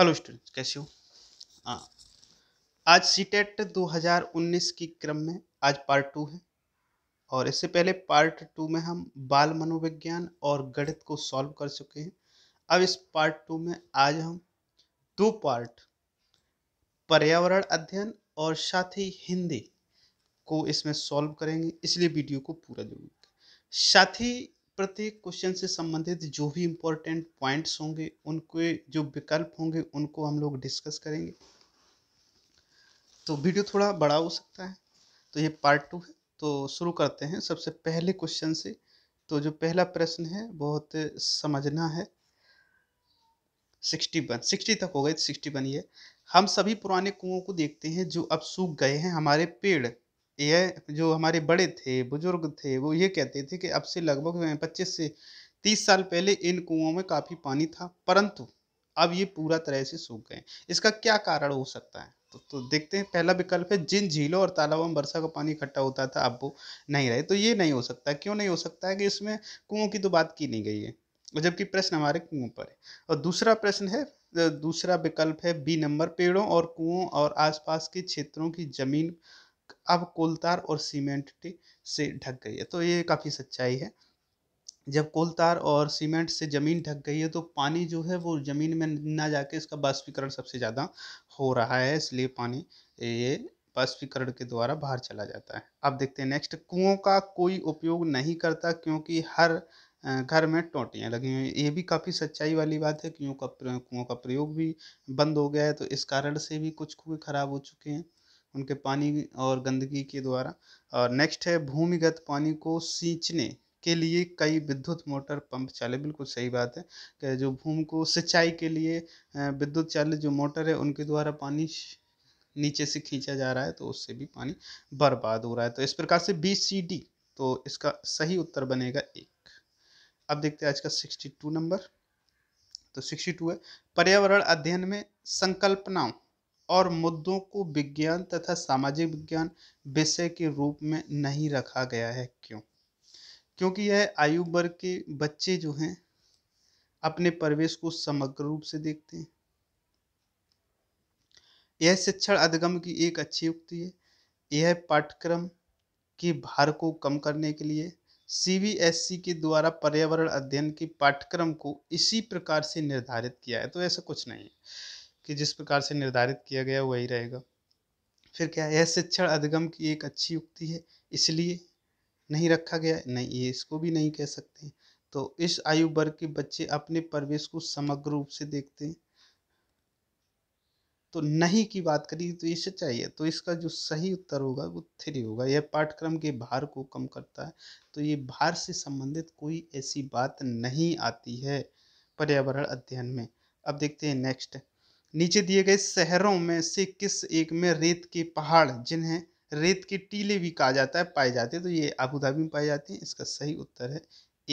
Hello students कैसे हो हाँ। आज सी टेट e दो की क्रम में आज पार्ट टू है और इससे पहले पार्ट टू में हम बाल मनोविज्ञान और गणित को सॉल्व कर चुके हैं अब इस पार्ट टू में आज हम दो पार्ट पर्यावरण अध्ययन और साथ ही हिंदी को इसमें सॉल्व करेंगे इसलिए वीडियो को पूरा जरूर साथ ही प्रत्येक क्वेश्चन से संबंधित जो भी इम्पोर्टेंट पॉइंट्स होंगे उनके जो विकल्प होंगे उनको हम लोग डिस्कस करेंगे तो वीडियो थोड़ा बड़ा हो सकता है तो ये पार्ट टू है तो शुरू करते हैं सबसे पहले क्वेश्चन से तो जो पहला प्रश्न है बहुत समझना है सिक्सटी वन सिक्सटी तक हो गए सिक्सटी वन ये हम सभी पुराने कुओं को देखते हैं जो अब सूख गए हैं हमारे पेड़ ये जो हमारे बड़े थे बुजुर्ग थे वो ये कहते थे कि अब से लगभग पच्चीस से तीस साल पहले इन कुओं में काफ़ी पानी था परंतु अब ये पूरा तरह से सूख गए इसका क्या कारण हो सकता है तो, तो देखते हैं पहला विकल्प है जिन झीलों और तालाबों में वर्षा का पानी इकट्ठा होता था अब वो नहीं रहे तो ये नहीं हो सकता क्यों नहीं हो सकता है कि इसमें कुओं की तो बात की नहीं गई है जबकि प्रश्न हमारे कुओं पर है और दूसरा प्रश्न है दूसरा विकल्प है बी नंबर पेड़ों और कुओं और आसपास के क्षेत्रों की जमीन अब कोलतार और सीमेंट से ढक गई है तो ये काफ़ी सच्चाई है जब कोलतार और सीमेंट से ज़मीन ढक गई है तो पानी जो है वो ज़मीन में ना जाके इसका बाष्पीकरण सबसे ज़्यादा हो रहा है इसलिए पानी ये बाष्पीकरण के द्वारा बाहर चला जाता है अब देखते हैं नेक्स्ट कुओं का कोई उपयोग नहीं करता क्योंकि हर घर में टोटियाँ लगी हुई ये भी काफ़ी सच्चाई वाली बात है कुओं का कुओं का प्रयोग भी बंद हो गया है तो इस कारण से भी कुछ कुएँ खराब हो चुके हैं उनके पानी और गंदगी के द्वारा और नेक्स्ट है भूमिगत पानी को सींचने के लिए कई विद्युत मोटर पंप चले बिल्कुल सही बात है कि जो भूमि को सिंचाई के लिए विद्युत चालित जो मोटर है उनके द्वारा पानी नीचे से खींचा जा रहा है तो उससे भी पानी बर्बाद हो रहा है तो इस प्रकार से बी सी डी तो इसका सही उत्तर बनेगा एक अब देखते हैं आज का सिक्सटी टू नंबर तो सिक्सटी टू है पर्यावरण अध्ययन में संकल्पनाओं और मुद्दों को विज्ञान तथा सामाजिक विज्ञान विषय के रूप में नहीं रखा गया है क्यों क्योंकि यह आयु वर्ग के बच्चे जो हैं अपने परिवेश को समग्र रूप से देखते हैं यह शिक्षण अधिगम की एक अच्छी युक्ति है यह पाठ्यक्रम के भार को कम करने के लिए सी e के द्वारा पर्यावरण अध्ययन के पाठ्यक्रम को इसी प्रकार से निर्धारित किया है तो ऐसा कुछ नहीं है कि जिस प्रकार से निर्धारित किया गया वही रहेगा फिर क्या यह शिक्षण अधिगम की एक अच्छी युक्ति है इसलिए नहीं रखा गया नहीं ये इसको भी नहीं कह सकते तो इस आयु वर्ग के बच्चे अपने परिवेश को समग्र रूप से देखते हैं तो नहीं की बात करी तो ये सच्चाई है तो इसका जो सही उत्तर होगा वो थ्री होगा यह पाठ्यक्रम के भार को कम करता है तो ये भार से संबंधित कोई ऐसी बात नहीं आती है पर्यावरण अध्ययन में अब देखते हैं नेक्स्ट नीचे दिए गए शहरों में से किस एक में रेत के पहाड़ जिन्हें रेत के टीले भी कहा जाता है पाए जाते हैं तो ये आबू धाबी में पाए जाते हैं इसका सही उत्तर है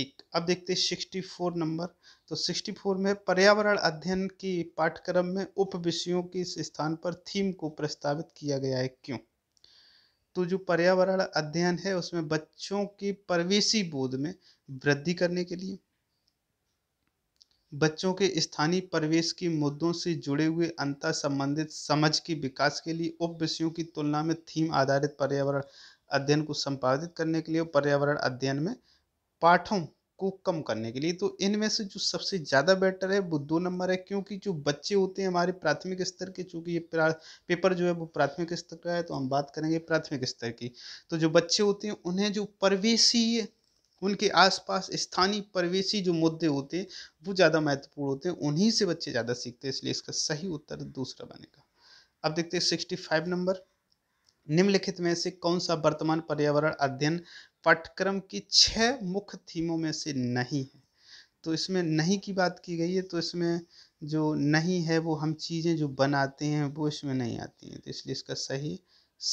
एक अब देखते हैं सिक्सटी फोर नंबर तो सिक्सटी फोर में पर्यावरण अध्ययन के पाठ्यक्रम में उप विषयों के इस स्थान पर थीम को प्रस्तावित किया गया है क्यों तो जो पर्यावरण अध्ययन है उसमें बच्चों के परवेशी बोध में वृद्धि करने के लिए बच्चों के स्थानीय परिवेश के मुद्दों से जुड़े हुए अंतर संबंधित समझ के विकास के लिए उप विषयों की तुलना में थीम आधारित पर्यावरण अध्ययन को संपादित करने के लिए और पर्यावरण अध्ययन में पाठों को कम करने के लिए तो इनमें से जो सबसे ज़्यादा बेटर है वो दो नंबर है क्योंकि जो बच्चे होते हैं हमारे प्राथमिक स्तर के चूँकि ये पेपर जो है वो प्राथमिक स्तर का है तो हम बात करेंगे प्राथमिक स्तर की तो जो बच्चे होते हैं उन्हें जो परवेशीय उनके आसपास स्थानीय परिवेशी जो मुद्दे होते हैं वो ज़्यादा महत्वपूर्ण होते हैं उन्हीं से बच्चे ज़्यादा सीखते हैं इसलिए इसका सही उत्तर दूसरा बनेगा अब देखते हैं सिक्सटी फाइव नंबर निम्नलिखित में से कौन सा वर्तमान पर्यावरण अध्ययन पाठ्यक्रम की छः मुख्य थीमों में से नहीं है तो इसमें नहीं की बात की गई है तो इसमें जो नहीं है वो हम चीज़ें जो बनाते हैं वो इसमें नहीं आती हैं तो इसलिए इसका सही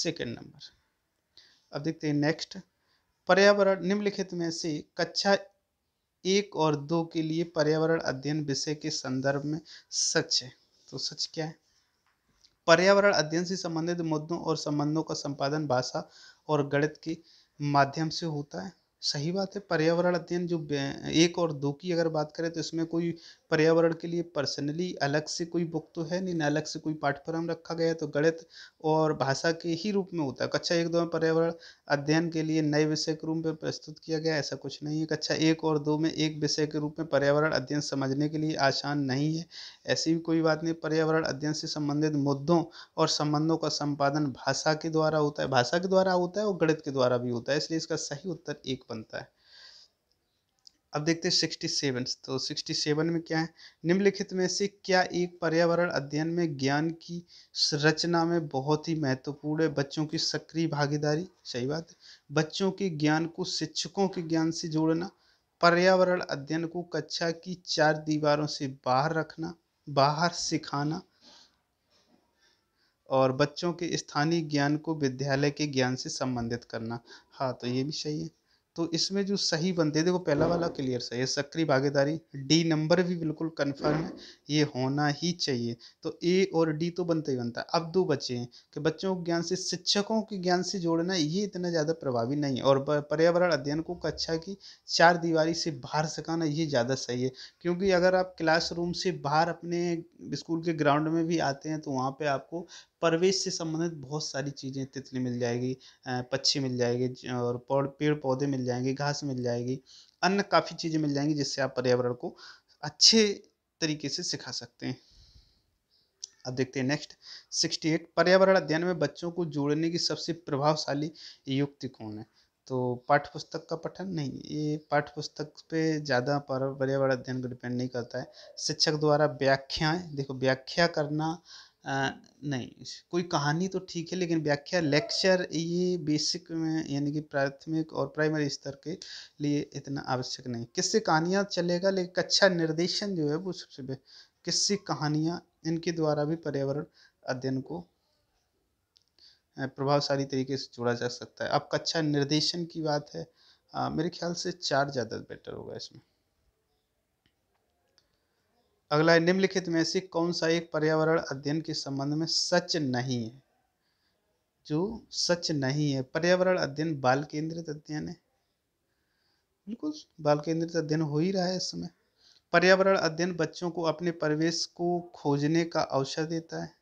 सेकेंड नंबर अब देखते हैं नेक्स्ट पर्यावरण निम्नलिखित में से कक्षा एक और दो के लिए पर्यावरण अध्ययन विषय के संदर्भ में सच है तो सच क्या है पर्यावरण अध्ययन से संबंधित मुद्दों और संबंधों का संपादन भाषा और गणित के माध्यम से होता है सही बात है पर्यावरण अध्ययन जो एक और दो की अगर बात करें तो इसमें कोई पर्यावरण के लिए पर्सनली अलग से कोई बुक तो है नहीं ना अलग से कोई पाठ्यक्रम रखा गया है तो गणित और भाषा के ही रूप में होता है कक्षा अच्छा एक दो में पर्यावरण अध्ययन के लिए नए विषय के रूप में प्रस्तुत किया गया ऐसा कुछ नहीं है कक्षा अच्छा एक और दो में एक विषय के रूप में पर्यावरण अध्ययन समझने के लिए आसान नहीं है ऐसी भी कोई बात नहीं पर्यावरण अध्ययन से संबंधित मुद्दों और संबंधों का संपादन भाषा के द्वारा होता है भाषा के द्वारा होता है और गणित के द्वारा भी होता है इसलिए इसका सही उत्तर एक बनता है अब देखते हैं सिक्सटी सेवन तो सिक्सटी सेवन में क्या है निम्नलिखित में से क्या एक पर्यावरण अध्ययन में ज्ञान की संरचना में बहुत ही महत्वपूर्ण है बच्चों की सक्रिय भागीदारी सही बात है बच्चों के ज्ञान को शिक्षकों के ज्ञान से जोड़ना पर्यावरण अध्ययन को कक्षा की चार दीवारों से बाहर रखना बाहर सिखाना और बच्चों के स्थानीय ज्ञान को विद्यालय के ज्ञान से संबंधित करना हाँ तो ये भी सही है तो इसमें जो सही बंदे वो पहला वाला क्लियर सही है सक्रिय भागीदारी डी नंबर भी बिल्कुल कन्फर्म है ये होना ही चाहिए तो ए और डी तो बनता ही बनता है अब दो बच्चे हैं कि बच्चों के ज्ञान से शिक्षकों के ज्ञान से जोड़ना ये इतना ज़्यादा प्रभावी नहीं है और पर्यावरण अध्ययन को कक्षा अच्छा की चार दीवारी से बाहर सकाना ये ज़्यादा सही है क्योंकि अगर आप क्लास से बाहर अपने स्कूल के ग्राउंड में भी आते हैं तो वहाँ पर आपको परवेश से संबंधित बहुत सारी चीज़ें तितली मिल जाएगी पक्षी मिल जाएगी और पेड़ पौधे मिल मिल जाएंगे घास मिल जाएगी अन्य काफ़ी चीज़ें मिल जाएंगी जिससे आप पर्यावरण को अच्छे तरीके से सिखा सकते हैं अब देखते हैं नेक्स्ट सिक्सटी एट पर्यावरण अध्ययन में बच्चों को जोड़ने की सबसे प्रभावशाली युक्ति कौन है तो पाठ्य पुस्तक का पठन नहीं ये पाठ्य पुस्तक पे ज़्यादा पर्यावरण अध्ययन को डिपेंड नहीं करता है शिक्षक द्वारा व्याख्याएं देखो व्याख्या करना नहीं कोई कहानी तो ठीक है लेकिन व्याख्या लेक्चर ये बेसिक में यानी कि प्राथमिक और प्राइमरी स्तर के लिए इतना आवश्यक नहीं किससे कहानियाँ चलेगा लेकिन कक्षा अच्छा निर्देशन जो है वो सबसे किससे कहानियाँ इनके द्वारा भी पर्यावरण अध्ययन को प्रभावशाली तरीके से जोड़ा जा सकता है अब कक्षा अच्छा निर्देशन की बात है आ, मेरे ख्याल से चार ज़्यादा बेटर होगा इसमें अगला निम्नलिखित में से कौन सा एक पर्यावरण अध्ययन के संबंध में सच नहीं है जो सच नहीं है पर्यावरण अध्ययन बाल केंद्रित अध्ययन है बिल्कुल बाल केंद्रित अध्ययन हो ही रहा है इस समय पर्यावरण अध्ययन बच्चों को अपने परिवेश को खोजने का अवसर देता है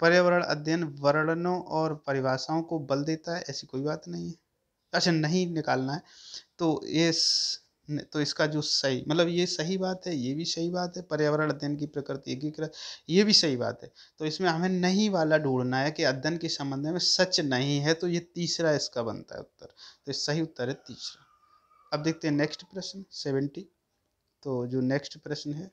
पर्यावरण अध्ययन वर्णनों और परिभाषाओं को बल देता है ऐसी कोई बात नहीं है अच्छा नहीं निकालना है तो ये तो इसका जो सही मतलब ये सही बात है ये भी सही बात है पर्यावरण अध्ययन की प्रकृति एकीकृत ये भी सही बात है तो इसमें हमें नहीं वाला ढूंढना है कि अध्ययन के संबंध में सच नहीं है तो ये तीसरा इसका बनता है उत्तर तो सही उत्तर है तीसरा अब देखते हैं नेक्स्ट प्रश्न सेवेंटी तो जो नेक्स्ट प्रश्न है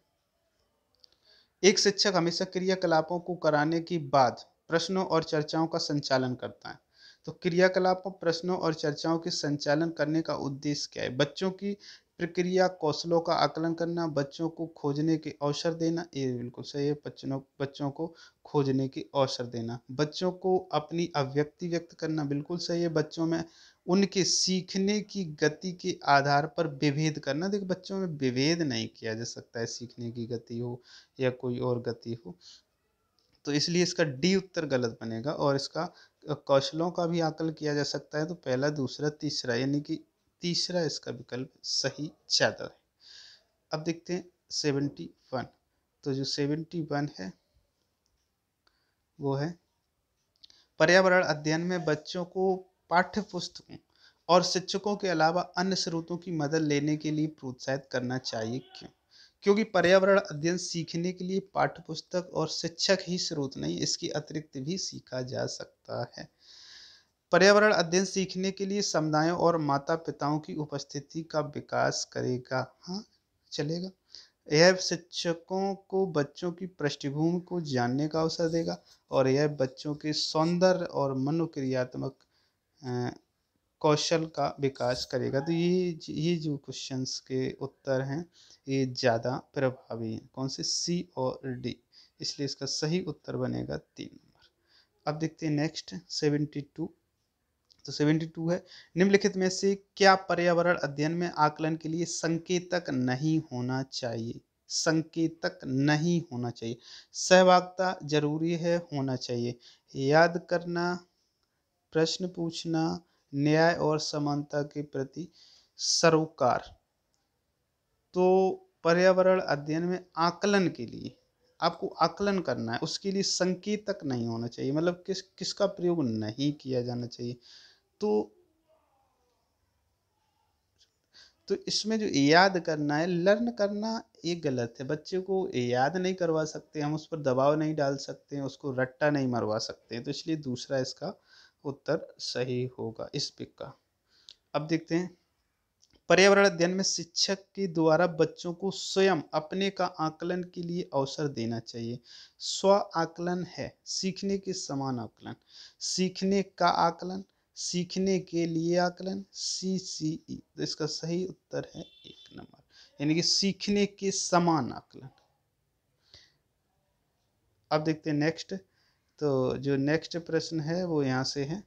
एक शिक्षक हमेशा क्रियाकलापों को कराने के बाद प्रश्नों और चर्चाओं का संचालन करता है तो क्रियाकलापों प्रश्नों और चर्चाओं के संचालन करने का उद्देश्य क्या है बच्चों की प्रक्रिया कौशलों का आकलन करना बच्चों को खोजने के अवसर देना ये बिल्कुल सही है बच्चों बच्चों को खोजने के अवसर देना बच्चों को अपनी अभिव्यक्ति व्यक्त करना बिल्कुल सही है बच्चों में उनके सीखने की गति के आधार पर विभेद करना देखो बच्चों में विभेद नहीं किया जा सकता है सीखने की गति हो या कोई और गति हो तो इसलिए इसका डी उत्तर गलत बनेगा और इसका कौशलों का भी आकल किया जा सकता है तो पहला दूसरा तीसरा यानी कि तीसरा इसका विकल्प सही ज़्यादा है अब देखते हैं सेवेंटी वन तो जो सेवेंटी वन है वो है पर्यावरण अध्ययन में बच्चों को पाठ्य पुस्तकों और शिक्षकों के अलावा अन्य स्रोतों की मदद लेने के लिए प्रोत्साहित करना चाहिए क्यों क्योंकि पर्यावरण अध्ययन सीखने के लिए पाठ्य पुस्तक और शिक्षक ही स्रोत नहीं इसके अतिरिक्त भी सीखा जा सकता है पर्यावरण अध्ययन सीखने के लिए समुदायों और माता पिताओं की उपस्थिति का विकास करेगा हाँ चलेगा यह शिक्षकों को बच्चों की पृष्ठभूमि को जानने का अवसर देगा और यह बच्चों के सौंदर्य और मनोक्रियात्मक कौशल का विकास करेगा तो ये ये जो क्वेश्चंस के उत्तर हैं ये ज़्यादा प्रभावी हैं कौन से सी और डी इसलिए इसका सही उत्तर बनेगा तीन नंबर अब देखते हैं नेक्स्ट सेवेंटी टू तो सेवेंटी टू है निम्नलिखित में से क्या पर्यावरण अध्ययन में आकलन के लिए संकेतक नहीं होना चाहिए संकेतक नहीं होना चाहिए सहभागिता जरूरी है होना चाहिए याद करना प्रश्न पूछना न्याय और समानता के प्रति सरोकार तो पर्यावरण अध्ययन में आकलन के लिए आपको आकलन करना है उसके लिए संकेतक नहीं होना चाहिए मतलब किस किसका प्रयोग नहीं किया जाना चाहिए तो तो इसमें जो याद करना है लर्न करना ये गलत है बच्चे को याद नहीं करवा सकते हम उस पर दबाव नहीं डाल सकते हैं उसको रट्टा नहीं मरवा सकते हैं तो इसलिए दूसरा इसका उत्तर सही होगा इस पिक का अब देखते हैं पर्यावरण अध्ययन में शिक्षक के द्वारा बच्चों को स्वयं अपने का आकलन के लिए अवसर देना चाहिए स्व आकलन है सीखने के समान आकलन सीखने का आकलन सीखने के लिए आकलन सी सी ई तो इसका सही उत्तर है एक नंबर यानी कि सीखने के समान आकलन अब देखते हैं नेक्स्ट तो जो नेक्स्ट प्रश्न है वो यहाँ से है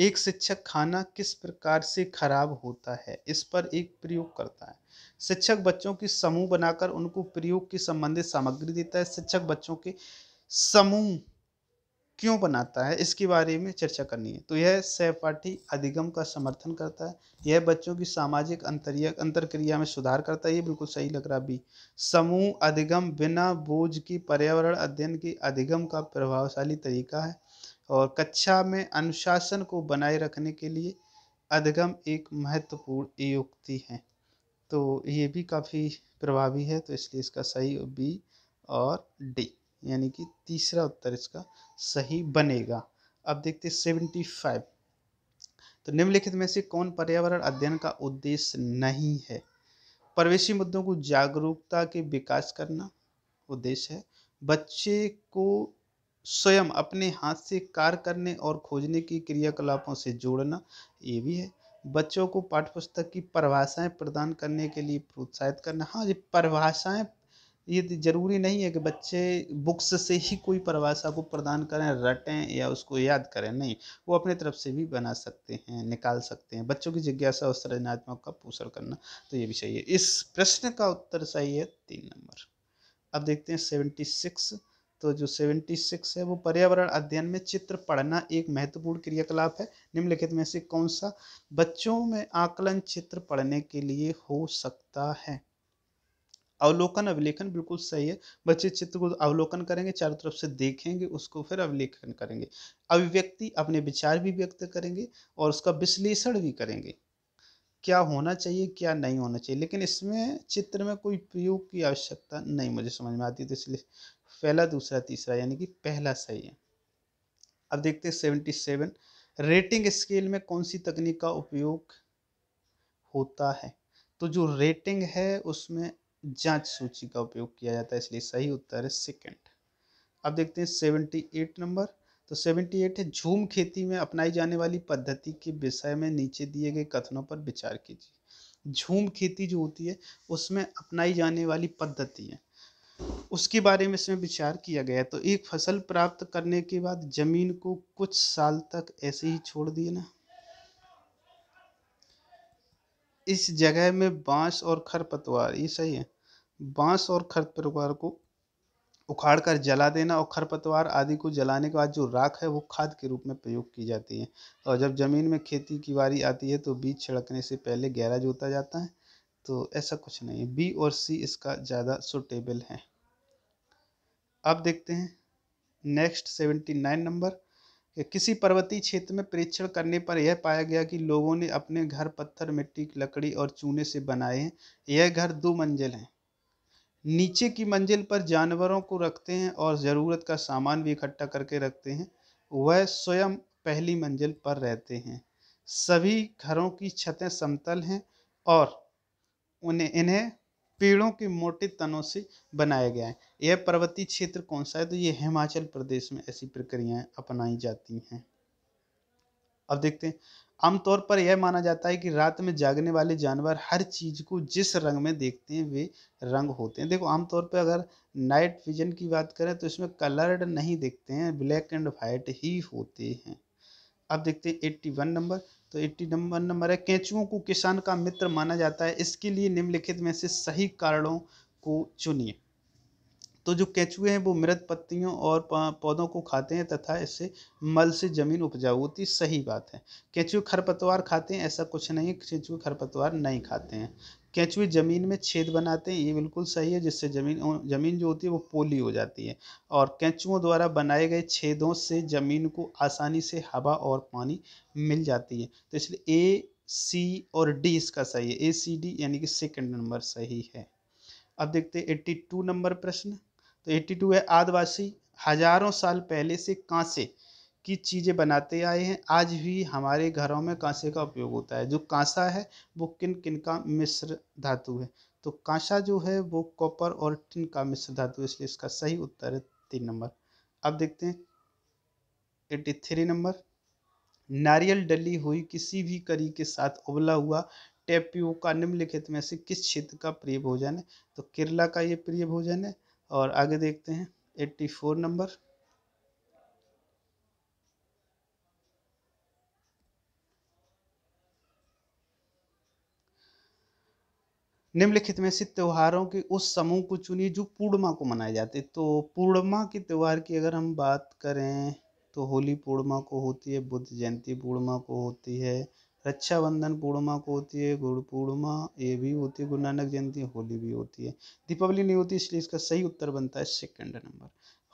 एक शिक्षक खाना किस प्रकार से खराब होता है इस पर एक प्रयोग करता है शिक्षक बच्चों की समूह बनाकर उनको प्रयोग के संबंधित सामग्री देता है शिक्षक बच्चों के समूह क्यों बनाता है इसके बारे में चर्चा करनी है तो यह सहपाठी अधिगम का समर्थन करता है यह बच्चों की सामाजिक अंतरिया अंतरक्रिया में सुधार करता है ये बिल्कुल सही लग रहा बी समूह अधिगम बिना बोझ की पर्यावरण अध्ययन की अधिगम का प्रभावशाली तरीका है और कक्षा में अनुशासन को बनाए रखने के लिए अधिगम एक महत्वपूर्ण युक्ति है तो ये भी काफ़ी प्रभावी है तो इसलिए इसका सही बी और डी यानी कि तीसरा उत्तर इसका सही बनेगा अब देखते सेवेंटी फाइव तो निम्नलिखित में से कौन पर्यावरण अध्ययन का उद्देश्य नहीं है परवेशी मुद्दों को जागरूकता के विकास करना उद्देश्य है बच्चे को स्वयं अपने हाथ से कार्य करने और खोजने की क्रियाकलापों से जोड़ना ये भी है बच्चों को पाठ्यपुस्तक की परिभाषाएं प्रदान करने के लिए प्रोत्साहित करना हाँ ये परिभाषाएं ये तो ज़रूरी नहीं है कि बच्चे बुक्स से ही कोई परिभाषा को प्रदान करें रटें या उसको याद करें नहीं वो अपने तरफ से भी बना सकते हैं निकाल सकते हैं बच्चों की जिज्ञासा और सृजनात्मक का पोषण करना तो ये भी सही है इस प्रश्न का उत्तर सही है तीन नंबर अब देखते हैं सेवेंटी सिक्स तो जो सेवेंटी सिक्स है वो पर्यावरण अध्ययन में चित्र पढ़ना एक महत्वपूर्ण क्रियाकलाप है निम्नलिखित में से कौन सा बच्चों में आकलन चित्र पढ़ने के लिए हो सकता है अवलोकन अवलेखन बिल्कुल सही है बच्चे चित्र को अवलोकन करेंगे चारों तरफ से देखेंगे उसको फिर अवलेखन करेंगे अभिव्यक्ति अपने विचार भी व्यक्त करेंगे और उसका विश्लेषण भी करेंगे क्या होना चाहिए क्या नहीं होना चाहिए लेकिन इसमें चित्र में कोई प्रयोग की आवश्यकता नहीं मुझे समझ में आती तो इसलिए पहला दूसरा तीसरा यानी कि पहला सही है अब देखते हैं सेवेंटी सेवन रेटिंग स्केल में कौन सी तकनीक का उपयोग होता है तो जो रेटिंग है उसमें जांच सूची का उपयोग किया जाता है इसलिए सही उत्तर है सेकंड अब देखते हैं सेवेंटी एट नंबर तो सेवेंटी एट है झूम खेती में अपनाई जाने वाली पद्धति के विषय में नीचे दिए गए कथनों पर विचार कीजिए झूम खेती जो होती है उसमें अपनाई जाने वाली पद्धति है उसके बारे में इसमें विचार किया गया तो एक फसल प्राप्त करने के बाद जमीन को कुछ साल तक ऐसे ही छोड़ दिए ना इस जगह में बाँस और खरपतवार ये सही है बाँस और खरपतवार को उखाड़ कर जला देना और खरपतवार आदि को जलाने के बाद जो राख है वो खाद के रूप में प्रयोग की जाती है और जब ज़मीन में खेती की बारी आती है तो बीज छिड़कने से पहले गहरा जोता जाता है तो ऐसा कुछ नहीं है बी और सी इसका ज़्यादा सुटेबल है अब देखते हैं नेक्स्ट सेवेंटी नाइन नंबर किसी पर्वतीय क्षेत्र में परीक्षण करने पर यह पाया गया कि लोगों ने अपने घर पत्थर मिट्टी लकड़ी और चूने से बनाए हैं यह घर दो मंजिल हैं नीचे की मंजिल पर जानवरों को रखते हैं और ज़रूरत का सामान भी इकट्ठा करके रखते हैं वह स्वयं पहली मंजिल पर रहते हैं सभी घरों की छतें समतल हैं और उन्हें इन्हें पेड़ों के मोटे तनों से बनाया गया है यह पर्वतीय क्षेत्र कौन सा है तो ये हिमाचल प्रदेश में ऐसी प्रक्रियाएं अपनाई जाती हैं अब देखते हैं आमतौर पर यह माना जाता है कि रात में जागने वाले जानवर हर चीज को जिस रंग में देखते हैं वे रंग होते हैं देखो आमतौर पर अगर नाइट विजन की बात करें तो इसमें कलर्ड नहीं देखते हैं ब्लैक एंड वाइट ही होते हैं अब देखते हैं एट्टी वन नंबर तो एट्टी नंबर नंबर है कैचुओं को किसान का मित्र माना जाता है इसके लिए निम्नलिखित में से सही कारणों को चुनिए तो जो केंचुए हैं वो मृत पत्तियों और पौधों को खाते हैं तथा इससे मल से ज़मीन उपजाऊ होती सही बात है केंचुए खरपतवार खाते हैं ऐसा कुछ नहीं केंचुए खरपतवार नहीं खाते हैं केंचुए ज़मीन में छेद बनाते हैं ये बिल्कुल सही है जिससे ज़मीन ज़मीन जो होती है वो पोली हो जाती है और केंचुओं द्वारा बनाए गए छेदों से ज़मीन को आसानी से हवा और पानी मिल जाती है तो इसलिए ए सी और डी इसका सही है ए सी डी यानी कि सेकंड नंबर सही है अब देखते हैं एट्टी टू नंबर प्रश्न तो एट्टी टू है आदिवासी हजारों साल पहले से कांसे की चीज़ें बनाते आए हैं आज भी हमारे घरों में कांसे का उपयोग होता है जो कांसा है वो किन किन का मिश्र धातु है तो कांसा जो है वो कॉपर और टिन का मिश्र धातु इसलिए इसका सही उत्तर है तीन नंबर अब देखते हैं एट्टी थ्री नंबर नारियल डली हुई किसी भी करी के साथ उबला हुआ टेपियो का निम्नलिखित में से किस क्षेत्र का प्रिय भोजन है तो केरला का ये प्रिय भोजन है और आगे देखते हैं 84 नंबर निम्नलिखित में से त्योहारों के उस समूह को चुनिए जो पूर्णिमा को मनाए जाते तो पूर्णिमा के त्योहार की अगर हम बात करें तो होली पूर्णिमा को होती है बुद्ध जयंती पूर्णिमा को होती है रक्षाबंधन पूर्णिमा को होती है गुरु पूर्णिमा ये भी होती है गुरु नानक जयंती होली भी होती है दीपावली नहीं होती इसलिए इसका सही उत्तर बनता है सेकंड नंबर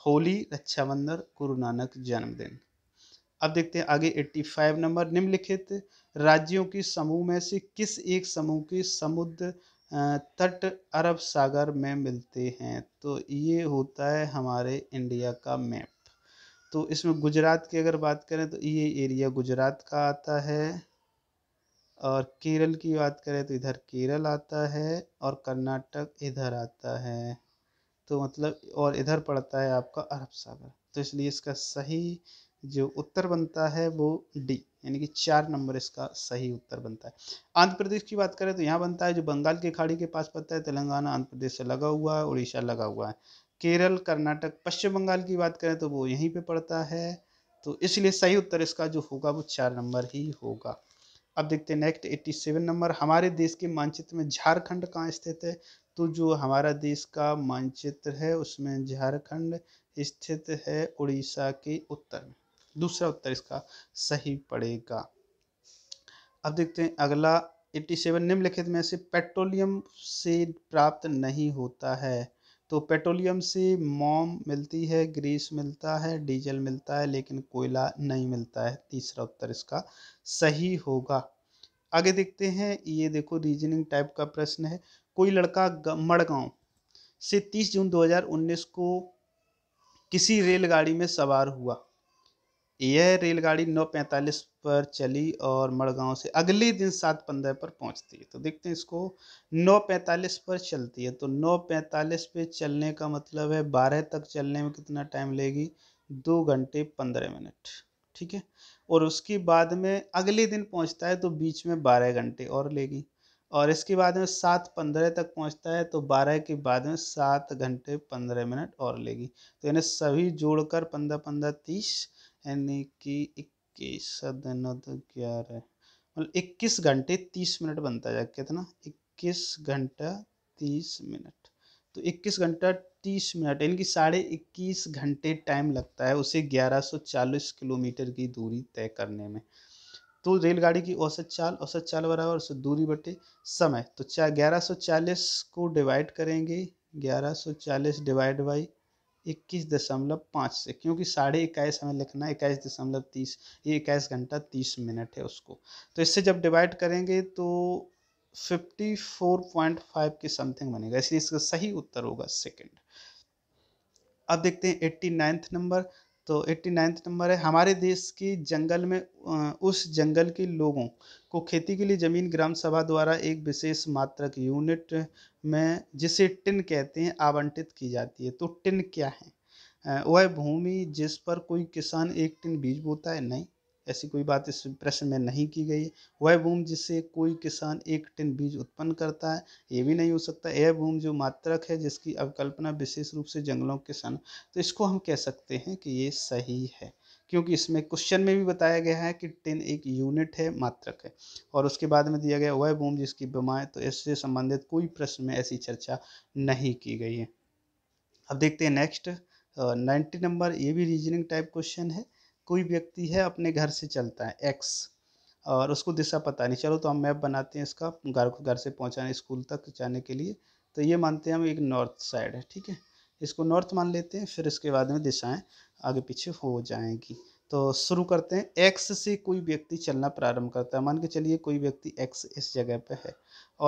होली रक्षाबंधन गुरु नानक जन्मदिन अब देखते हैं आगे 85 नंबर निम्नलिखित राज्यों की समूह में से किस एक समूह के समुद्र तट अरब सागर में मिलते हैं तो ये होता है हमारे इंडिया का मैप तो इसमें गुजरात की अगर बात करें तो ये एरिया गुजरात का आता है और केरल की बात करें तो इधर केरल आता है और कर्नाटक इधर आता है तो मतलब और इधर पड़ता है आपका अरब सागर तो इसलिए इसका सही जो उत्तर बनता है वो डी यानी कि चार नंबर इसका सही उत्तर बनता है आंध्र प्रदेश की बात करें तो यहाँ बनता है जो बंगाल की खाड़ी के पास पड़ता है तेलंगाना आंध्र प्रदेश से लगा हुआ है उड़ीसा लगा हुआ है केरल कर्नाटक पश्चिम बंगाल की बात करें तो वो यहीं पे पड़ता है तो इसलिए सही उत्तर इसका जो होगा वो चार नंबर ही होगा अब देखते हैं नेक्स्ट एट्टी सेवन नंबर हमारे देश के मानचित्र में झारखंड कहाँ स्थित है तो जो हमारा देश का मानचित्र है उसमें झारखंड स्थित है उड़ीसा के उत्तर में दूसरा उत्तर इसका सही पड़ेगा अब देखते हैं अगला एट्टी सेवन निम्नलिखित में से पेट्रोलियम से प्राप्त नहीं होता है तो पेट्रोलियम से मोम मिलती है ग्रीस मिलता है डीजल मिलता है लेकिन कोयला नहीं मिलता है तीसरा उत्तर इसका सही होगा आगे देखते हैं ये देखो रीजनिंग टाइप का प्रश्न है कोई लड़का मड़गांव से 30 जून 2019 को किसी रेलगाड़ी में सवार हुआ यह रेलगाड़ी नौ पैंतालीस पर चली और मड़गांव से अगले दिन सात पंद्रह पर पहुंचती है तो देखते हैं इसको नौ पैंतालीस पर चलती है तो नौ पैंतालीस पे चलने का मतलब है बारह तक चलने में कितना टाइम लेगी दो घंटे पंद्रह मिनट ठीक है और उसके बाद में अगले दिन पहुंचता है तो बीच में बारह घंटे और लेगी और इसके बाद में सात पंद्रह तक पहुंचता है तो बारह के बाद में सात घंटे पंद्रह मिनट और लेगी तो यानी सभी जोड़कर पंद्रह पंद्रह तीस यानी कि इक्कीस दिन तो ग्यारह मतलब इक्कीस घंटे तीस मिनट बनता जाए कितना इक्कीस घंटा तीस मिनट तो इक्कीस घंटा तीस मिनट यानी कि साढ़े इक्कीस घंटे टाइम लगता है उसे ग्यारह सौ चालीस किलोमीटर की दूरी तय करने में तो रेलगाड़ी की औसत चाल औसत चाल बराबर औसत दूरी बटे समय तो चाहे ग्यारह सौ चालीस को डिवाइड करेंगे ग्यारह सौ चालीस डिवाइड बाई इक्कीस दशमलव पाँच से क्योंकि साढ़े इक्कीस हमें लिखना है इक्कीस दशमलव तीस ये इक्कीस घंटा तीस मिनट है उसको तो इससे जब डिवाइड करेंगे तो फिफ्टी फोर पॉइंट फाइव के समथिंग बनेगा इसलिए इसका सही उत्तर होगा सेकेंड अब देखते हैं एट्टी नाइन्थ नंबर तो एट्टी नाइन्थ नंबर है हमारे देश की जंगल में उस जंगल के लोगों को खेती के लिए ज़मीन ग्राम सभा द्वारा एक विशेष मात्रक यूनिट में जिसे टिन कहते हैं आवंटित की जाती है तो टिन क्या है वह भूमि जिस पर कोई किसान एक टिन बीज बोता है नहीं ऐसी कोई बात इस प्रश्न में नहीं की गई है वह भूमि जिससे कोई किसान एक टन बीज उत्पन्न करता है ये भी नहीं हो सकता यह भूमि जो मात्रक है जिसकी अवकल्पना विशेष रूप से जंगलों के सन तो इसको हम कह सकते हैं कि ये सही है क्योंकि इसमें क्वेश्चन में भी बताया गया है कि टेन एक यूनिट है मात्रक है और उसके बाद में दिया गया वह भूमि जिसकी बीमाएँ तो इससे संबंधित कोई प्रश्न में ऐसी चर्चा नहीं की गई है अब देखते हैं नेक्स्ट नाइन्टी नंबर ये भी रीजनिंग टाइप क्वेश्चन है कोई व्यक्ति है अपने घर से चलता है एक्स और उसको दिशा पता नहीं चलो तो हम मैप बनाते हैं इसका घर को घर से पहुँचाने स्कूल तक जाने के लिए तो ये मानते हैं हम एक नॉर्थ साइड है ठीक है इसको नॉर्थ मान लेते हैं फिर इसके बाद में दिशाएं आगे पीछे हो जाएंगी तो शुरू करते हैं एक्स से कोई व्यक्ति चलना प्रारंभ करता है मान के चलिए कोई व्यक्ति एक्स इस जगह पर है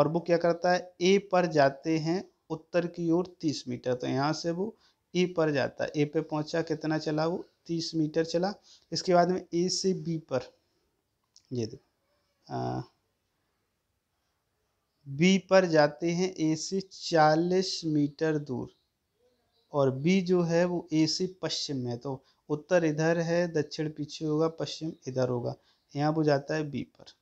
और वो क्या करता है ए पर जाते हैं उत्तर की ओर तीस मीटर तो यहाँ से वो ए पर जाता है ए पे पहुँचा कितना चला वो तीस मीटर चला इसके बाद में ए से बी पर ये देखो बी पर जाते हैं ए से चालीस मीटर दूर और बी जो है वो ए से पश्चिम है तो उत्तर इधर है दक्षिण पीछे होगा पश्चिम इधर होगा यहाँ वो जाता है बी पर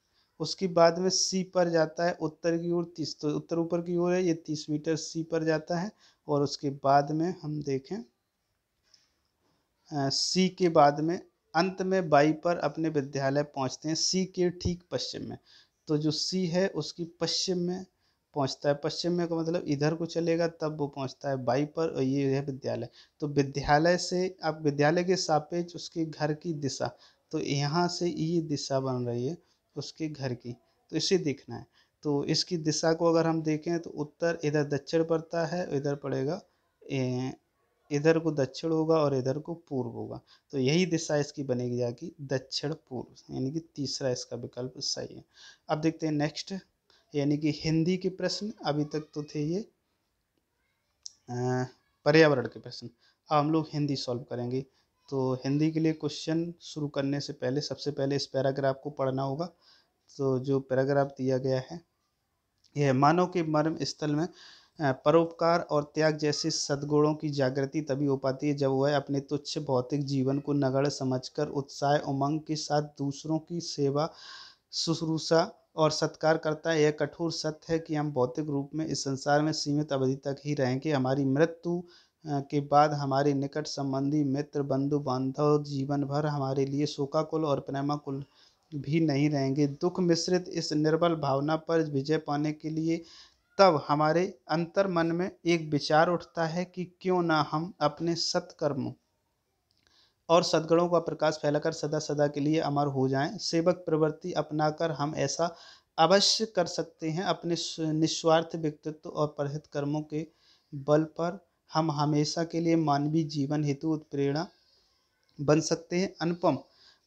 उसके बाद में सी पर जाता है उत्तर की ओर तीस तो उत्तर ऊपर की ओर है ये तीस मीटर सी पर जाता है और उसके बाद में हम देखें सी के बाद में अंत में बाई पर अपने विद्यालय पहुंचते हैं सी के ठीक पश्चिम में तो जो सी है उसकी पश्चिम में पहुंचता है पश्चिम में का मतलब इधर को चलेगा तब वो पहुंचता है बाई पर और ये है विद्यालय तो विद्यालय से आप विद्यालय के सापेक्ष उसके घर की दिशा तो यहाँ से ये दिशा बन रही है उसके घर की तो इसे देखना है तो इसकी दिशा को अगर हम देखें तो उत्तर इधर दक्षिण पड़ता है इधर पड़ेगा इधर को दक्षिण होगा और इधर को पूर्व होगा तो यही दिशा इसकी बनेगी जाएगी दक्षिण पूर्व यानी कि तीसरा इसका विकल्प सही है अब देखते हैं नेक्स्ट यानी कि हिंदी के प्रश्न अभी तक तो थे ये पर्यावरण के प्रश्न अब हम लोग हिंदी सॉल्व करेंगे तो हिंदी के लिए क्वेश्चन शुरू करने से पहले सबसे पहले इस पैराग्राफ को पढ़ना होगा तो जो पैराग्राफ दिया गया है यह मानव के मर्म स्थल में परोपकार और त्याग जैसे सद्गुणों की जागृति तभी हो पाती है जब वह अपने तुच्छ भौतिक जीवन को समझ समझकर उत्साह उमंग के साथ दूसरों की सेवा शुश्रूषा और सत्कार करता है यह कठोर सत्य है कि हम भौतिक रूप में इस संसार में सीमित अवधि तक ही रहेंगे हमारी मृत्यु के बाद हमारे निकट संबंधी मित्र बंधु बांधव जीवन भर हमारे लिए शोकाकुल और प्रेमाकुल भी नहीं रहेंगे दुख मिश्रित इस निर्बल भावना पर विजय पाने के लिए तब हमारे अंतर मन में एक विचार उठता है कि क्यों ना हम अपने सत्कर्मों और सदगुणों का प्रकाश फैलाकर सदा सदा के लिए अमर हो जाएं सेवक प्रवृत्ति अपनाकर हम ऐसा अवश्य कर सकते हैं अपने निस्वार्थ व्यक्तित्व और परहित कर्मों के बल पर हम हमेशा के लिए मानवीय जीवन हेतु उत्प्रेरणा बन सकते हैं अनुपम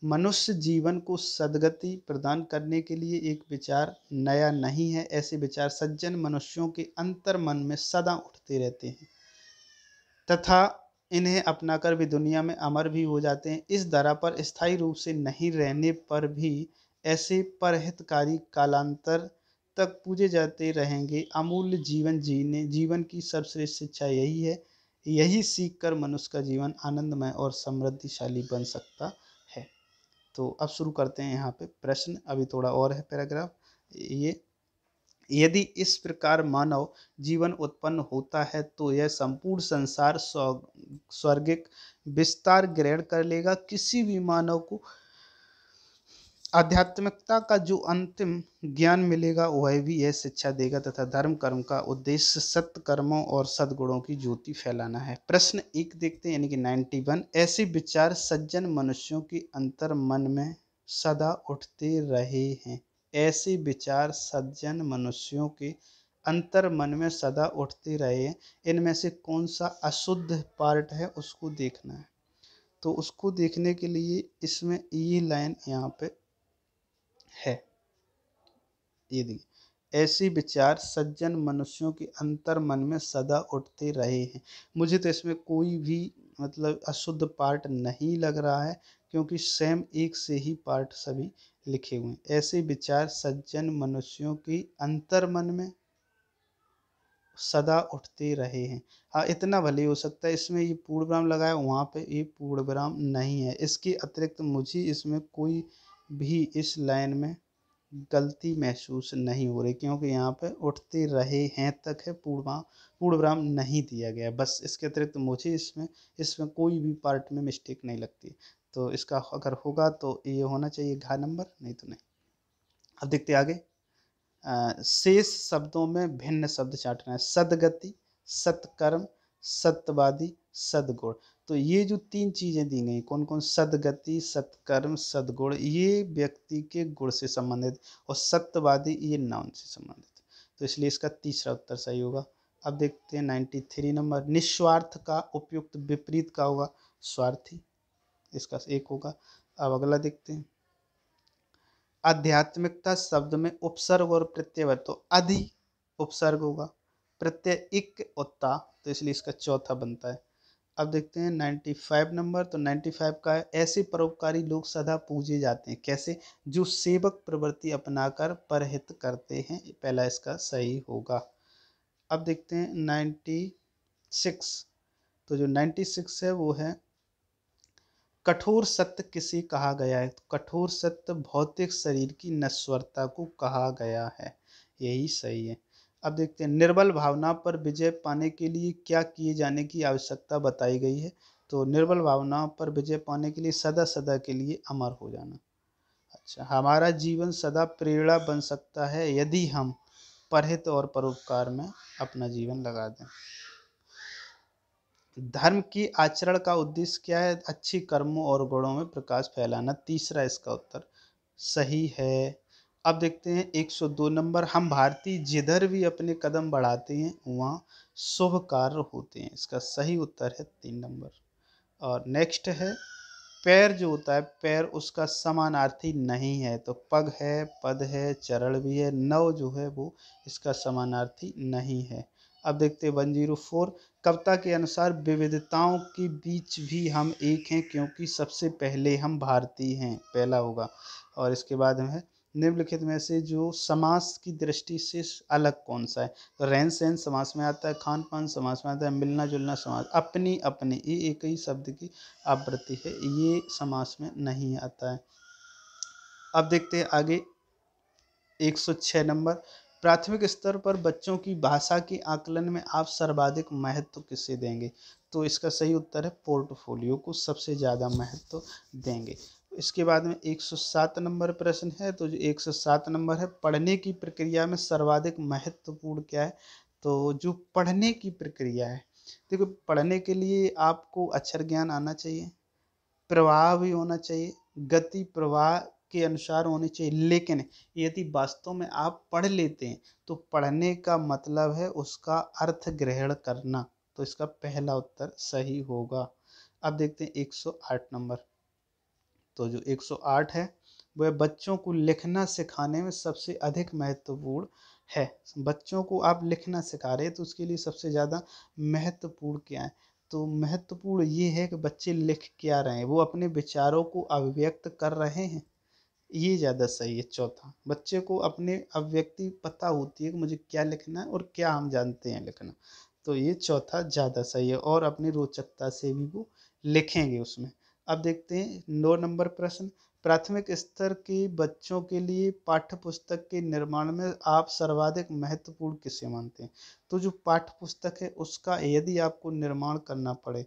मनुष्य जीवन को सदगति प्रदान करने के लिए एक विचार नया नहीं है ऐसे विचार सज्जन मनुष्यों के अंतर मन में सदा उठते रहते हैं तथा इन्हें अपनाकर भी दुनिया में अमर भी हो जाते हैं इस दरा पर स्थायी रूप से नहीं रहने पर भी ऐसे परहितकारी कालांतर तक पूजे जाते रहेंगे अमूल्य जीवन जीने जीवन की सर्वश्रेष्ठ शिक्षा यही है यही सीख कर मनुष्य का जीवन आनंदमय और समृद्धिशाली बन सकता तो अब शुरू करते हैं यहाँ पे प्रश्न अभी थोड़ा और है पैराग्राफ ये यदि इस प्रकार मानव जीवन उत्पन्न होता है तो यह संपूर्ण संसार स्वर्गिक विस्तार ग्रहण कर लेगा किसी भी मानव को आध्यात्मिकता का जो अंतिम ज्ञान मिलेगा वह भी यह शिक्षा देगा तथा धर्म कर्म का उद्देश्य कर्मों और सद्गुणों की ज्योति फैलाना है प्रश्न एक देखते हैं यानी कि नाइन्टी वन ऐसे विचार सज्जन मनुष्यों के अंतर मन में सदा उठते रहे हैं ऐसे विचार सज्जन मनुष्यों के अंतर मन में सदा उठते रहे हैं इनमें से कौन सा अशुद्ध पार्ट है उसको देखना है तो उसको देखने के लिए इसमें ये लाइन यहाँ पे है ये देखिए ऐसी विचार सज्जन मनुष्यों के अंतर मन में सदा उठते रहे हैं मुझे तो इसमें कोई भी मतलब अशुद्ध पार्ट नहीं लग रहा है क्योंकि सेम एक से ही पार्ट सभी लिखे हुए हैं ऐसे विचार सज्जन मनुष्यों के अंतर मन में सदा उठते रहे हैं हाँ इतना भले हो सकता है इसमें ये पूर्ण पूर्णग्राम लगाया वहाँ पे ये पूर्ण विराम नहीं है इसके अतिरिक्त मुझे इसमें कोई भी इस लाइन में गलती महसूस नहीं हो रही क्योंकि यहाँ पे उठते रहे हैं तक है पूर्वा विराम नहीं दिया गया बस इसके अतिरिक्त तो मुझे इसमें इसमें कोई भी पार्ट में मिस्टेक नहीं लगती तो इसका अगर होगा तो ये होना चाहिए घा नंबर नहीं तो नहीं अब देखते आगे शेष शब्दों में भिन्न शब्द चाटना है सदगति सत्कर्म सत्यवादी सदगुण तो ये जो तीन चीज़ें दी गई कौन कौन सदगति सत्कर्म सदगुण ये व्यक्ति के गुण से संबंधित और सत्यवादी ये नाउन से संबंधित तो इसलिए इसका तीसरा उत्तर सही होगा अब देखते हैं नाइन्टी थ्री नंबर निस्वार्थ का उपयुक्त विपरीत का होगा स्वार्थी इसका एक होगा अब अगला देखते हैं आध्यात्मिकता शब्द में उपसर्ग और प्रत्यय तो अधि उपसर्ग होगा प्रत्यय इक उत्ता तो इसलिए इसका चौथा बनता है अब देखते हैं 95 नंबर तो 95 का है ऐसे परोपकारी लोग सदा पूजे जाते हैं कैसे जो सेवक प्रवृत्ति अपनाकर परहित करते हैं पहला इसका सही होगा अब देखते हैं 96 तो जो 96 है वो है कठोर सत्य किसे कहा गया है तो कठोर सत्य भौतिक शरीर की नश्वरता को कहा गया है यही सही है अब देखते हैं निर्बल भावना पर विजय पाने के लिए क्या किए जाने की आवश्यकता बताई गई है तो निर्बल भावना पर विजय पाने के लिए सदा सदा के लिए अमर हो जाना अच्छा हमारा जीवन सदा प्रेरणा बन सकता है यदि हम परहित और परोपकार में अपना जीवन लगा दें धर्म की आचरण का उद्देश्य क्या है अच्छी कर्मों और गुणों में प्रकाश फैलाना तीसरा इसका उत्तर सही है अब देखते हैं 102 नंबर हम भारतीय जिधर भी अपने कदम बढ़ाते हैं वहाँ शुभ कार्य होते हैं इसका सही उत्तर है तीन नंबर और नेक्स्ट है पैर जो होता है पैर उसका समानार्थी नहीं है तो पग है पद है चरण भी है नव जो है वो इसका समानार्थी नहीं है अब देखते हैं वन जीरो फोर कविता के अनुसार विविधताओं के बीच भी हम एक हैं क्योंकि सबसे पहले हम भारतीय हैं पहला होगा और इसके बाद है निम्नलिखित में से जो समास की दृष्टि से अलग कौन सा है तो रहन सहन समास में आता है खान पान समास में आता है मिलना जुलना समास अपनी अपनी ये एक ही शब्द की आवृत्ति है ये समास में नहीं आता है अब देखते हैं आगे 106 नंबर प्राथमिक स्तर पर बच्चों की भाषा के आकलन में आप सर्वाधिक महत्व किसे देंगे तो इसका सही उत्तर है पोर्टफोलियो को सबसे ज़्यादा महत्व देंगे इसके बाद में 107 नंबर प्रश्न है तो जो 107 नंबर है पढ़ने की प्रक्रिया में सर्वाधिक महत्वपूर्ण क्या है तो जो पढ़ने की प्रक्रिया है देखो पढ़ने के लिए आपको अक्षर ज्ञान आना चाहिए प्रवाह भी होना चाहिए गति प्रवाह के अनुसार होनी चाहिए लेकिन यदि वास्तव में आप पढ़ लेते हैं तो पढ़ने का मतलब है उसका अर्थ ग्रहण करना तो इसका पहला उत्तर सही होगा अब देखते हैं 108 नंबर तो जो 108 है वह बच्चों को लिखना सिखाने में सबसे अधिक महत्वपूर्ण है बच्चों को आप लिखना सिखा रहे हैं तो उसके लिए सबसे ज़्यादा महत्वपूर्ण क्या है तो महत्वपूर्ण ये है कि बच्चे लिख क्या रहे हैं वो अपने विचारों को अभिव्यक्त कर रहे हैं ये ज़्यादा सही है चौथा बच्चे को अपने अभिव्यक्ति पता होती है कि मुझे क्या लिखना है और क्या हम जानते हैं लिखना तो ये चौथा ज़्यादा सही है और अपनी रोचकता से भी वो लिखेंगे उसमें अब देखते हैं नौ नंबर प्रश्न प्राथमिक स्तर के बच्चों के लिए पाठ्य पुस्तक के निर्माण में आप सर्वाधिक महत्वपूर्ण किसे मानते हैं तो जो पाठ्य पुस्तक है उसका यदि आपको निर्माण करना पड़े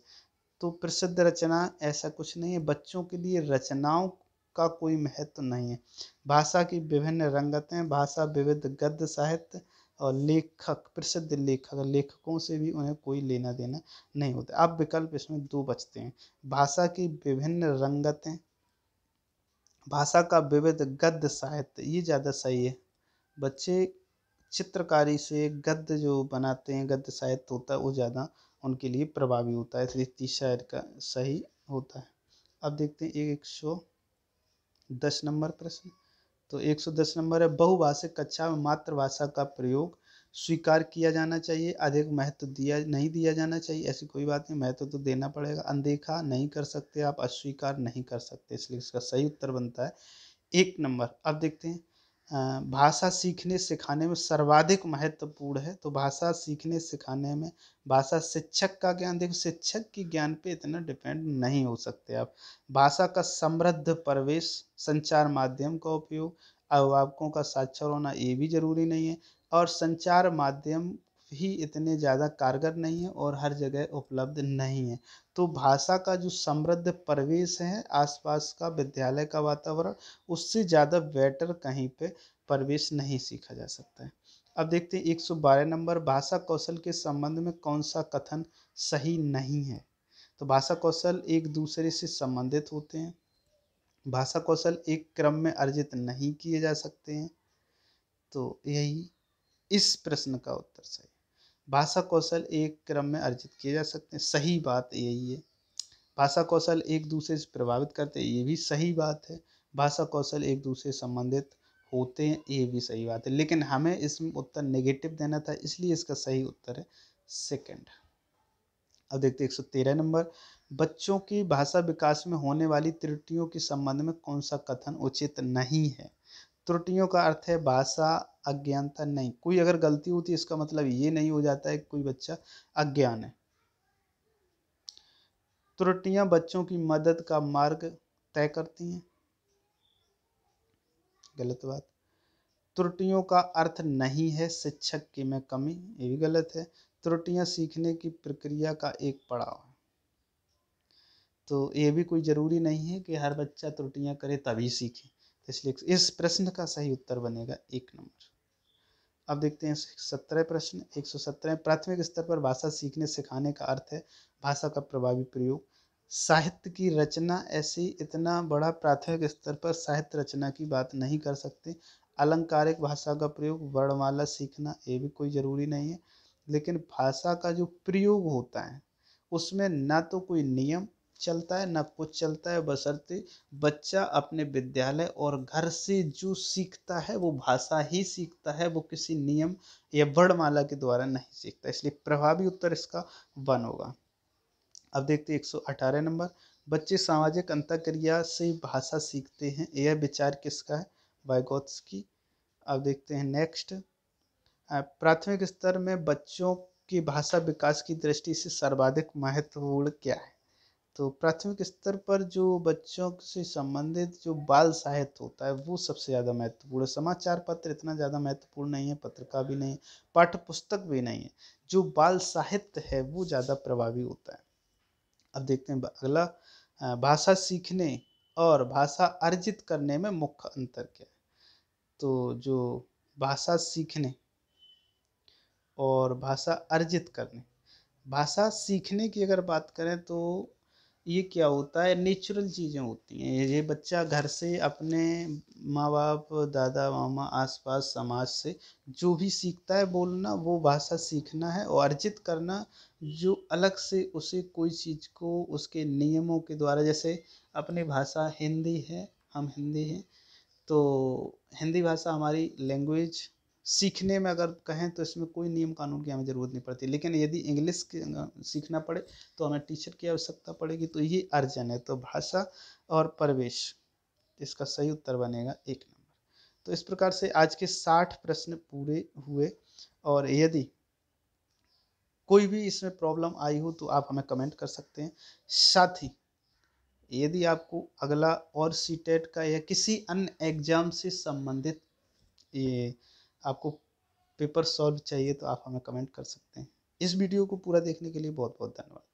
तो प्रसिद्ध रचना ऐसा कुछ नहीं है बच्चों के लिए रचनाओं का कोई महत्व नहीं है भाषा की विभिन्न रंगतें भाषा विविध गद्य साहित्य लेखक प्रसिद्ध लेखक लेखकों से भी उन्हें कोई लेना देना नहीं होता अब विकल्प इसमें दो बचते हैं भाषा की विभिन्न रंगतें भाषा का विविध गद्य साहित्य ये ज़्यादा सही है बच्चे चित्रकारी से गद्य जो बनाते हैं गद्य साहित्य होता है वो ज़्यादा उनके लिए प्रभावी होता है इसलिए तीसरा का सही होता है अब देखते हैं एक सौ दस नंबर प्रश्न तो 110 नंबर है बहुभाषिक कक्षा में मातृभाषा का प्रयोग स्वीकार किया जाना चाहिए अधिक महत्व दिया नहीं दिया जाना चाहिए ऐसी कोई बात नहीं महत्व तो देना पड़ेगा अनदेखा नहीं कर सकते आप अस्वीकार नहीं कर सकते इसलिए इसका सही उत्तर बनता है एक नंबर अब देखते हैं भाषा सीखने सिखाने में सर्वाधिक महत्वपूर्ण है तो भाषा सीखने सिखाने में भाषा शिक्षक का ज्ञान देखो शिक्षक की ज्ञान पे इतना डिपेंड नहीं हो सकते आप भाषा का समृद्ध प्रवेश संचार माध्यम का उपयोग अभिभावकों का साक्षर होना ये भी जरूरी नहीं है और संचार माध्यम ही इतने ज़्यादा कारगर नहीं है और हर जगह उपलब्ध नहीं है तो भाषा का जो समृद्ध परिवेश है आसपास का विद्यालय का वातावरण उससे ज़्यादा बेटर कहीं पे परिवेश नहीं सीखा जा सकता है अब देखते हैं बारह नंबर भाषा कौशल के संबंध में कौन सा कथन सही नहीं है तो भाषा कौशल एक दूसरे से संबंधित होते हैं भाषा कौशल एक क्रम में अर्जित नहीं किए जा सकते हैं तो यही इस प्रश्न का उत्तर सही भाषा कौशल एक क्रम में अर्जित किए जा सकते हैं सही बात यही है भाषा कौशल एक दूसरे से प्रभावित करते हैं ये भी सही बात है भाषा कौशल एक दूसरे से संबंधित होते हैं ये भी सही बात है लेकिन हमें इसमें उत्तर नेगेटिव देना था इसलिए इसका सही उत्तर है सेकंड अब देखते एक सौ तेरह नंबर बच्चों की भाषा विकास में होने वाली त्रुटियों के संबंध में कौन सा कथन उचित नहीं है त्रुटियों का अर्थ है भाषा अज्ञानता नहीं कोई अगर गलती होती है इसका मतलब ये नहीं हो जाता है कि कोई बच्चा अज्ञान है त्रुटियां बच्चों की मदद का मार्ग तय करती हैं गलत बात त्रुटियों का अर्थ नहीं है शिक्षक की में कमी ये भी गलत है त्रुटियां सीखने की प्रक्रिया का एक पड़ाव है तो ये भी कोई ज़रूरी नहीं है कि हर बच्चा त्रुटियां करे तभी सीखे इसलिए इस प्रश्न का सही उत्तर बनेगा एक नंबर अब देखते हैं सत्रह प्रश्न एक सौ सत्रह प्राथमिक स्तर पर भाषा सीखने सिखाने का अर्थ है भाषा का प्रभावी प्रयोग साहित्य की रचना ऐसी इतना बड़ा प्राथमिक स्तर पर साहित्य रचना की बात नहीं कर सकते अलंकारिक भाषा का प्रयोग वर्णमाला सीखना ये भी कोई ज़रूरी नहीं है लेकिन भाषा का जो प्रयोग होता है उसमें ना तो कोई नियम चलता है ना कुछ चलता है बशर्ते बच्चा अपने विद्यालय और घर से जो सीखता है वो भाषा ही सीखता है वो किसी नियम या वर्णमाला के द्वारा नहीं सीखता इसलिए प्रभावी उत्तर इसका वन होगा अब देखते एक सौ अठारह नंबर बच्चे सामाजिक अंतक्रिया से भाषा सीखते हैं यह विचार किसका है वायगोत्स की अब देखते हैं नेक्स्ट प्राथमिक स्तर में बच्चों की भाषा विकास की दृष्टि से सर्वाधिक महत्वपूर्ण क्या है तो प्राथमिक स्तर पर जो बच्चों से संबंधित जो बाल साहित्य होता है वो सबसे ज़्यादा महत्वपूर्ण है समाचार पत्र इतना ज़्यादा महत्वपूर्ण नहीं है पत्रिका भी नहीं पाठ्य पुस्तक भी नहीं है जो बाल साहित्य है वो ज़्यादा प्रभावी होता है अब देखते हैं अगला भाषा सीखने और भाषा अर्जित करने में मुख्य अंतर क्या है तो जो भाषा सीखने और भाषा अर्जित करने भाषा सीखने की अगर बात करें तो ये क्या होता है नेचुरल चीज़ें होती हैं ये बच्चा घर से अपने माँ बाप दादा मामा आसपास समाज से जो भी सीखता है बोलना वो भाषा सीखना है और अर्जित करना जो अलग से उसे कोई चीज़ को उसके नियमों के द्वारा जैसे अपनी भाषा हिंदी है हम हिंदी हैं तो हिंदी भाषा हमारी लैंग्वेज सीखने में अगर कहें तो इसमें कोई नियम कानून की हमें ज़रूरत नहीं पड़ती लेकिन यदि इंग्लिश सीखना पड़े तो हमें टीचर की आवश्यकता पड़ेगी तो ये अर्जन है तो भाषा और प्रवेश इसका सही उत्तर बनेगा एक नंबर तो इस प्रकार से आज के साठ प्रश्न पूरे हुए और यदि कोई भी इसमें प्रॉब्लम आई हो तो आप हमें कमेंट कर सकते हैं साथ ही यदि आपको अगला और सी टेट का या किसी अन्य एग्जाम से संबंधित ये आपको पेपर सॉल्व चाहिए तो आप हमें कमेंट कर सकते हैं इस वीडियो को पूरा देखने के लिए बहुत बहुत धन्यवाद